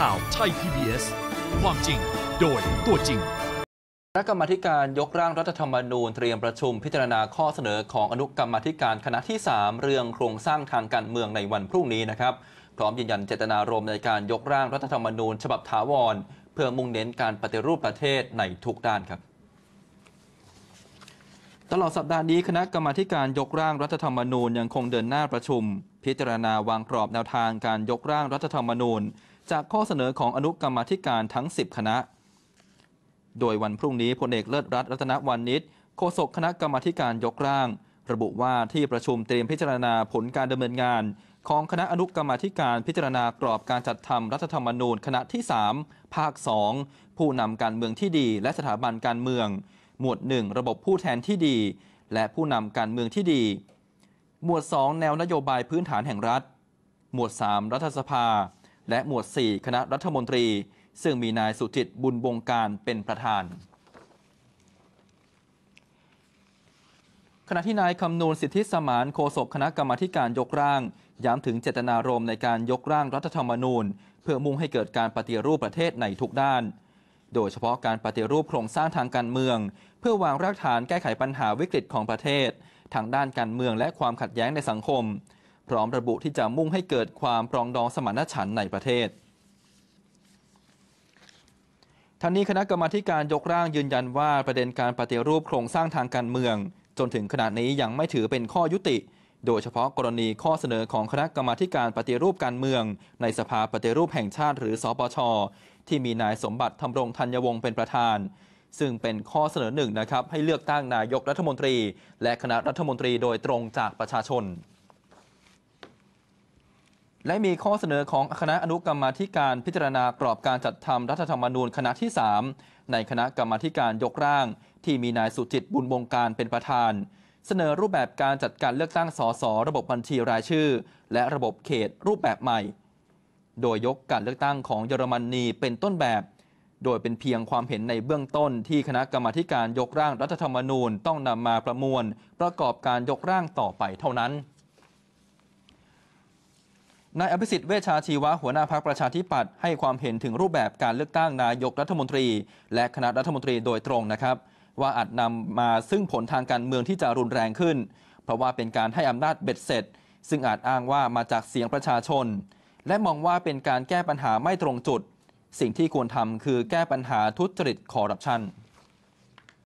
ข่าวไทย PBS ความจริง โดย ตัวจริงคณะกรรมาการยกร่างรัฐธรรมนูญเตรียมประชุมพิจารณาข้อเสนอของอนุกรรมธิการคณะที่ 3 เรื่องโครงสร้างทางการเมืองในวันพรุ่งนี้นะครับ พร้อมยืนยันเจตนารมณ์ในการยกร่างรัฐธรรมนูญ ฉบับถาวร เพื่อมุ่งเน้นการปฏิรูปประเทศในทุกด้านครับ ตลอดสัปดาห์นี้คณะกรรมาการยกร่างรัฐธรรมนูญยังคงเดินหน้าประชุม พิจารณาวางกรอบแนวทางการยกร่างรัฐธรรมนูญจากข้อเสนอของอนุกรรมธิการทั้ง 10 คณะ โดยวันพรุ่งนี้พลเอกเลิศรัตนรัตนวันนิชโฆษกคณะกรรมธิการยกร่าง ระบุว่าที่ประชุมเตรียมพิจารณาผลการดำเนินงาน ของคณะอนุกรรมธิการ พิจารณากรอบการจัดทำรัฐธรรมนูญคณะที่ 3 ภาค 2 ผู้นำการเมืองที่ดี และสถาบันการเมือง หมวด 1 ระบบผู้แทนที่ดี และผู้นำการเมืองที่ดี หมวด2แนวนโยบายพื้นฐานแห่งรัฐ หมวด 3 รัฐสภาและหมวด 4 คณะรัฐมนตรี ซึ่งมีนายสุจิตบุญบงการเป็นประธานขณะที่นายคำนูนสิทธิสมานโฆษกคณะกรรมการยกร่าง ย้ำถึงเจตนารมณ์ในการยกร่างรัฐธรรมนูญ เพื่อมุ่งให้เกิดการปฏิรูปประเทศในทุกด้าน โดยเฉพาะการปฏิรูปโครงสร้างทางการเมือง เพื่อวางรากฐานแก้ไขปัญหาวิกฤตของประเทศทางด้านการเมืองและความขัดแย้งในสังคมพร้อมระบุที่จะมุ่งให้เกิดความปรองดองสมานฉันท์ในประเทศท่านนี้คณะกรรมาการยกร่างยืนยันว่าประเด็นการปฏิรูปโครงสร้างทางการเมือง จนถึงขณะนี้ยังไม่ถือเป็นข้อยุติ โดยเฉพาะกรณีข้อเสนอของคณะกรรมาการปฏิรูปการเมือง ในสภาปฏิรูปแห่งชาติ หรือสปชที่มีนายสมบัติธรรมรงธัญวงศ์เป็นประธาน ซึ่งเป็นข้อเสนอหนึ่งนะครับให้เลือกตั้งนายกรัฐมนตรี และคณะรัฐมนตรีโดยตรงจากประชาชนและมีข้อเสนอของคณะอนุกรรมธิการพิจารณากรอบการจัดทำรัฐธรรมนูญคณะที่ 3 ในคณะกรรมธิการยกร่าง ที่มีนายสุจิตบุญบงการเป็นประธาน เสนอรูปแบบการจัดการเลือกตั้งสสระบบบัญชีรายชื่อ และระบบเขตรูปแบบใหม่ โดยยกการเลือกตั้งของเยอรมนีเป็นต้นแบบ โดยเป็นเพียงความเห็นในเบื้องต้นที่คณะกรรมธิการยกร่างรัฐธรรมนูญต้องนำมาประมวล ประกอบการยกร่างต่อไปเท่านั้นนายอภิสิทธิ์เวชาชีวะหัวหน้าพักประชาธิปัตย์ให้ความเห็นถึงรูปแบบการเลือกตั้งนายกรัฐมนตรี และคณะรัฐมนตรีโดยตรงนะครับ ว่าอาจนำมาซึ่งผลทางการเมืองที่จะรุนแรงขึ้น เพราะว่าเป็นการให้อำนาจเบ็ดเสร็จ ซึ่งอาจอ้างว่ามาจากเสียงประชาชน และมองว่าเป็นการแก้ปัญหาไม่ตรงจุดสิ่งที่ควรทำคือแก้ปัญหาทุจริตคอร์รัปชัน